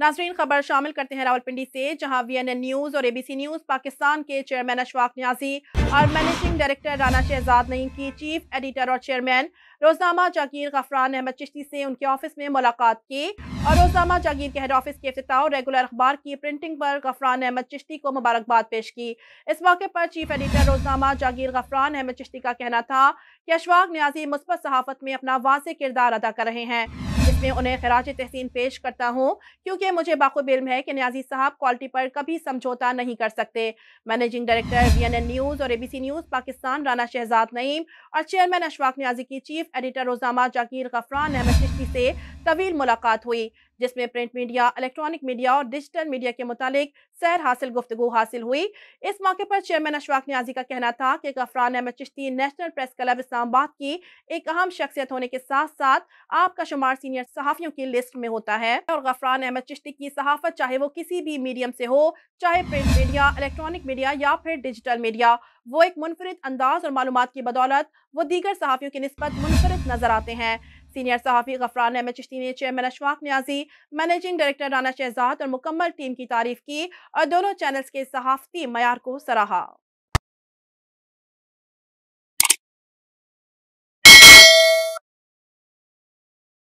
नाजरीन खबर शामिल करते हैं रावलपिंडी से जहां वीएनएन न्यूज़ और एबीसी न्यूज़ पाकिस्तान के चेयरमैन अशफाक न्याजी और मैनेजिंग डायरेक्टर राना शहजाद नईम की चीफ एडिटर और चेयरमैन रोजनामा जागीर गफरान अहमद चिश्ती से उनके ऑफिस में मुलाकात की और रोजनामा जागीर के हेड ऑफिस के अफ्त और रेगुलर अखबार की प्रिंटिंग पर गफरान अहमद चिश्ती को मुबारकबाद पेश की इस मौके पर चीफ एडिटर रोजनामा जागीर गफरान अहमद चिश्ती का कहना था कि न्याजी मुस्बत सहाफत में अपना वाज किरदार अदा कर रहे हैं जिसमें उन्हें खराज तहसीन पेश करता हूँ क्योंकि मुझे बाखुब इल्म है कि न्याजी साहब क्वालिटी पर कभी समझौता नहीं कर सकते managing director V N N news और A B C news Pakistan Rana Shahzad Naeem और चेयरमैन अशवाक न्याजी की चीफ एडिटर रोजामा जाकिर गफरान अहमद चिश्ती से तवील मुलाकात हुई जिसमें प्रिंट मीडिया इलेक्ट्रॉनिक मीडिया और डिजिटल मीडिया के मुतालिक सैर हासिल गुफ्तु हासिल हुई इस मौके पर चेयरमैन अशफाक न्याजी का कहना था कि Ghufran Ahmed Chishti national press club Islamabad की एक अहम शख्सियत होने के साथ साथ आपका शुमार सीनियर सहाफ़ियों की लिस्ट में होता है और गफरान अहमद चिश्ती की सहाफत चाहे वो किसी भी मीडियम से हो चाहे प्रिंट मीडिया इलेक्ट्रॉनिक मीडिया या फिर डिजिटल मीडिया वो एक मुनफरद अंदाज और मालूम की बदौलत वो दीगर सहाफ़ियों की नस्बत मुनफरद नजर आते हैं सीनियर सहाफ़ी गफरान अहमद चश्ती ने chairman Ashfaq Niazi managing director Rana Shahzad और मुकम्मल टीम की तारीफ की और दोनों चैनल्स के सहाफ़ती मैार को सराहा